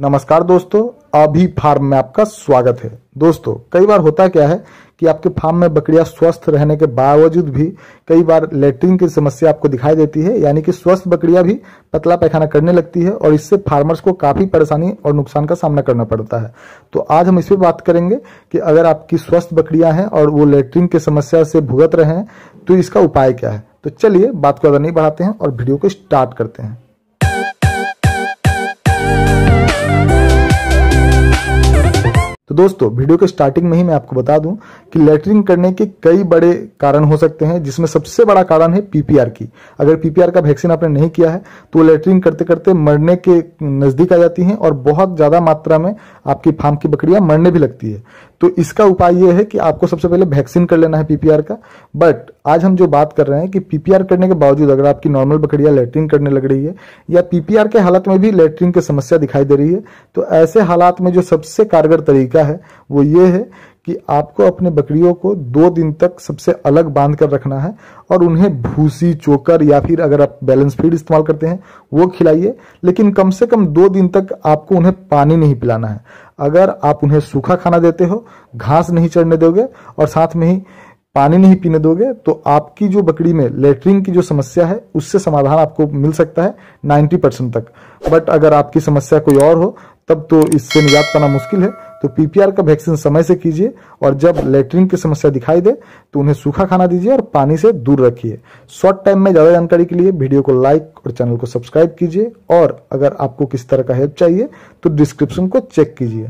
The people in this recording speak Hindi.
नमस्कार दोस्तों अभी फार्म में आपका स्वागत है दोस्तों कई बार होता क्या है कि आपके फार्म में बकरियां स्वस्थ रहने के बावजूद भी कई बार लेटरिन की समस्या आपको दिखाई देती है यानी कि स्वस्थ बकरियां भी पतला पैखाना करने लगती है और इससे फार्मर्स को काफ़ी परेशानी और नुकसान का सामना करना पड़ता है तो आज हम इस पर बात करेंगे कि अगर आपकी स्वस्थ बकरियां हैं और वो लेटरिन की समस्या से भुगत रहे हैं तो इसका उपाय क्या है तो चलिए बात को अगर नहीं बढ़ाते हैं और वीडियो को स्टार्ट करते हैं दोस्तों वीडियो के स्टार्टिंग में ही मैं आपको बता दूं कि लेटरिंग करने के कई बड़े कारण हो सकते हैं जिसमें सबसे बड़ा कारण है पीपीआर की अगर पीपीआर का वैक्सीन आपने नहीं किया है तो लेटरिंग करते करते मरने के नजदीक आ जाती है और बहुत ज्यादा मात्रा में आपकी फार्म की बकरियां मरने भी लगती है तो इसका उपाय यह है कि आपको सबसे पहले वैक्सीन कर लेना है पीपीआर का बट आज हम जो बात कर रहे हैं कि पीपीआर करने के बावजूद अगर आपकी नॉर्मल बकरियां लेटरिंग करने लग रही है या पीपीआर के हालत में भी लेटरिंग की समस्या दिखाई दे रही है तो ऐसे हालात में जो सबसे कारगर तरीका है वो ये है कि आपको अपने बकरियों को दो दिन तक सबसे अलग बांध कर रखना है और उन्हें भूसी चोकर या फिर अगर आप बैलेंस फीड इस्तेमाल करते हैं वो खिलाइए लेकिन कम से कम दो दिन तक आपको उन्हें पानी नहीं पिलाना है अगर आप उन्हें सूखा खाना देते हो घास नहीं चढ़ने दोगे और साथ में ही पानी नहीं पीने दोगे तो आपकी जो बकरी में लेटरिन की जो समस्या है उससे समाधान आपको मिल सकता है 90 परसेंट तक बट अगर आपकी समस्या कोई और हो तब तो इससे निजात पाना मुश्किल है तो पीपीआर का वैक्सीन समय से कीजिए और जब लेटरिन की समस्या दिखाई दे तो उन्हें सूखा खाना दीजिए और पानी से दूर रखिए शॉर्ट टाइम में ज़्यादा जानकारी के लिए वीडियो को लाइक और चैनल को सब्सक्राइब कीजिए और अगर आपको किस तरह का हेल्प चाहिए तो डिस्क्रिप्शन को चेक कीजिए